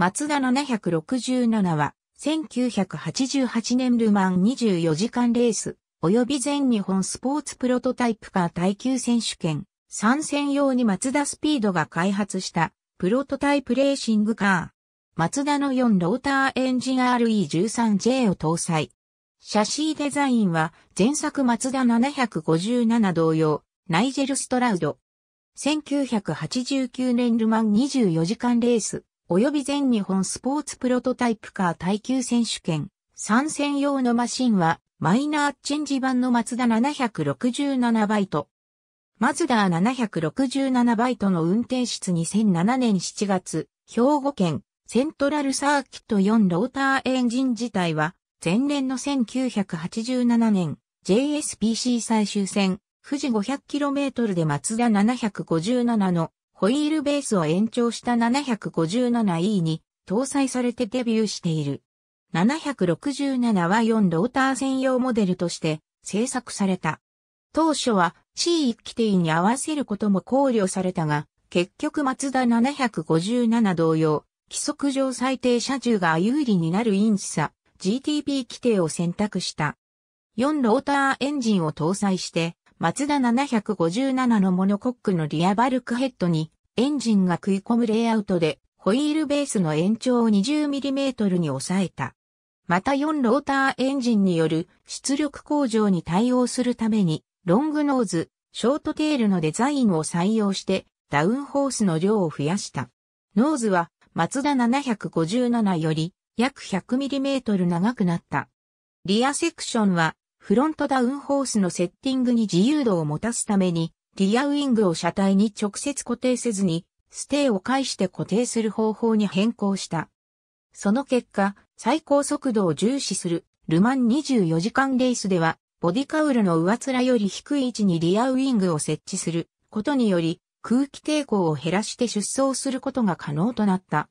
松田767は、1988年ルマン24時間レース、及び全日本スポーツプロトタイプカー耐久選手権、参戦用にマツダスピードが開発したプロトタイプレーシングカー。マツダの4ローターエンジン RE13J を搭載。シャシーデザインは前作マツダ757同様、ナイジェル・ストラウド。1989年ルマン24時間レース、及び全日本スポーツプロトタイプカー耐久選手権、参戦用のマシンは、マイナーチェンジ版のマツダ767バイト。マツダ767バイトの運転室2007年7月、兵庫県、セントラルサーキット4ローターエンジン自体は、前年の1987年、JSPC 最終戦、富士 500km でマツダ757のホイールベースを延長した 757E に搭載されてデビューしている。767は4ローター専用モデルとして製作された。当初は C1 規定に合わせることも考慮されたが、結局マツダ757同様、規則上最低車重が有利になるインチサ GTP 規定を選択した。4ローターエンジンを搭載してマツダ757のモノコックのリアバルクヘッドにエンジンが食い込むレイアウトでホイールベースの延長を 20mm に抑えた。また4ローターエンジンによる出力向上に対応するためにロングノーズ、ショートテールのデザインを採用してダウンホースの量を増やした。ノーズはマツダ757より約 100mm 長くなった。リアセクションはフロントダウンホースのセッティングに自由度を持たすために、リアウィングを車体に直接固定せずに、ステーを介して固定する方法に変更した。その結果、最高速度を重視するルマン24時間レースでは、ボディカウルの上面より低い位置にリアウィングを設置することにより、空気抵抗を減らして出走することが可能となった。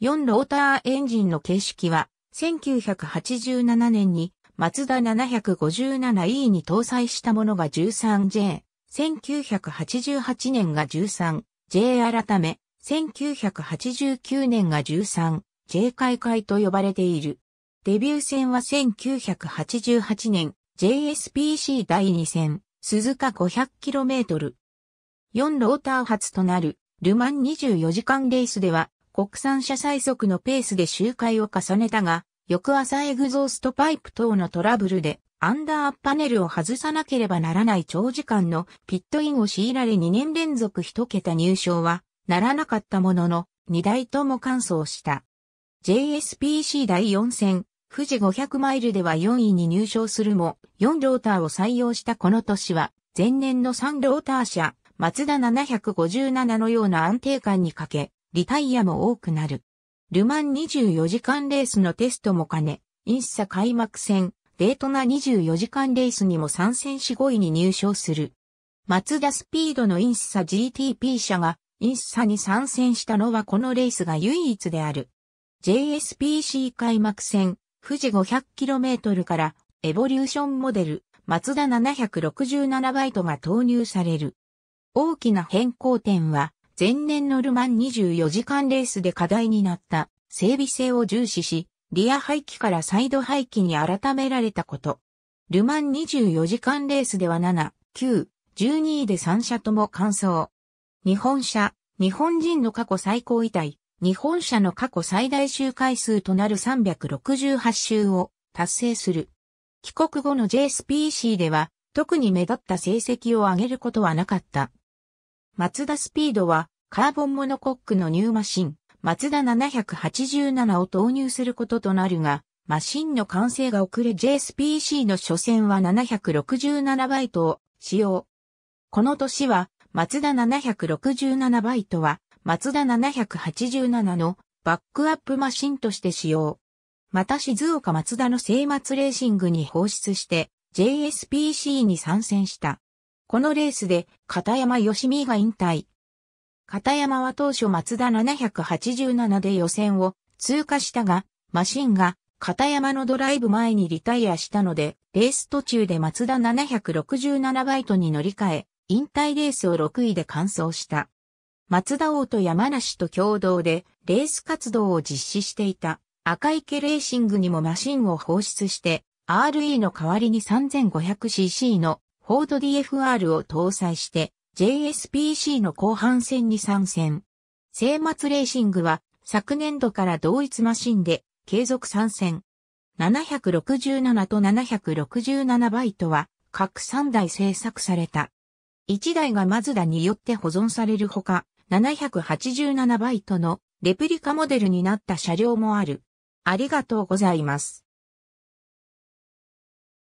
4ローターエンジンの形式は、1987年にマツダ 757E に搭載したものが 13J、1988年が 13J 改め、1989年が 13J 開会と呼ばれている。デビュー戦は1988年 JSPC 第2戦、鈴鹿 500km。4ローター発となるルマン24時間レースでは国産車最速のペースで周回を重ねたが、翌朝エグゾーストパイプ等のトラブルで、アンダーパネルを外さなければならない長時間のピットインを強いられ2年連続1桁入賞はならなかったものの、2台とも完走した。JSPC 第4戦、富士500マイルでは4位に入賞するも、4ローターを採用したこの年は、前年の3ローター車、松田757のような安定感に欠け、リタイアも多くなる。ルマン24時間レースのテストも兼ね、インスサ開幕戦、デートナ24時間レースにも参戦し5位に入賞する。マツダスピードのインスサ GTP 社が、インスサに参戦したのはこのレースが唯一である。JSPC 開幕戦、富士 500km からエボリューションモデル、マツダ767バイトが投入される。大きな変更点は、前年のルマン24時間レースで課題になった整備性を重視し、リア排気からサイド排気に改められたこと。ルマン24時間レースでは7、9、12位で3社とも完走。日本車、日本人の過去最高位体、日本車の過去最大周回数となる368周を達成する。帰国後の JSPC では特に目立った成績を上げることはなかったマツダスピードはカーボンモノコックのニューマシン、マツダ787を投入することとなるが、マシンの完成が遅れ JSPC の初戦は767バイトを使用。この年は、マツダ767バイトは、マツダ787のバックアップマシンとして使用。また静岡マツダの精末レーシングに放出して JSPC に参戦した。このレースで片山義美が引退。片山は当初松田787で予選を通過したが、マシンが片山のドライブ前にリタイアしたので、レース途中で松田767バイトに乗り換え、引退レースを6位で完走した。松田王と山梨と共同でレース活動を実施していた赤池レーシングにもマシンを放出して RE の代わりに 3500cc のフォード DFR を搭載して JSPC の後半戦に参戦。聖末レーシングは昨年度から同一マシンで継続参戦。767と767バイトは各3台製作された。1台がマズダによって保存されるほか、787バイトのレプリカモデルになった車両もある。ありがとうございます。